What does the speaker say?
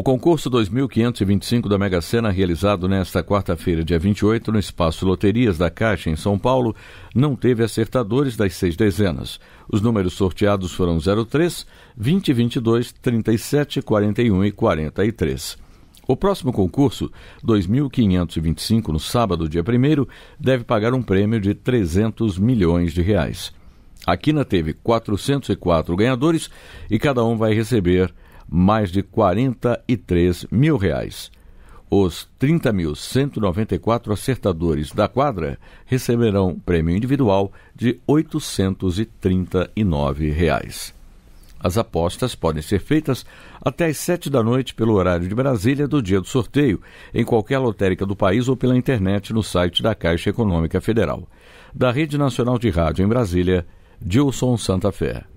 O concurso 2525 da Mega Sena, realizado nesta quarta-feira, dia 28, no espaço Loterias da Caixa, em São Paulo, não teve acertadores das seis dezenas. Os números sorteados foram 03, 20, 22, 37, 41 e 43. O próximo concurso, 2525, no sábado, dia 1, deve pagar um prêmio de 300 milhões de reais. A Quina teve 404 ganhadores e cada um vai receber mais de 43 mil reais. Os 30.194 acertadores da quadra receberão prêmio individual de R$ 839. Reais. As apostas podem ser feitas até às 7 da noite pelo horário de Brasília do dia do sorteio, em qualquer lotérica do país ou pela internet no site da Caixa Econômica Federal. Da Rede Nacional de Rádio em Brasília, Dilson Santa Fé.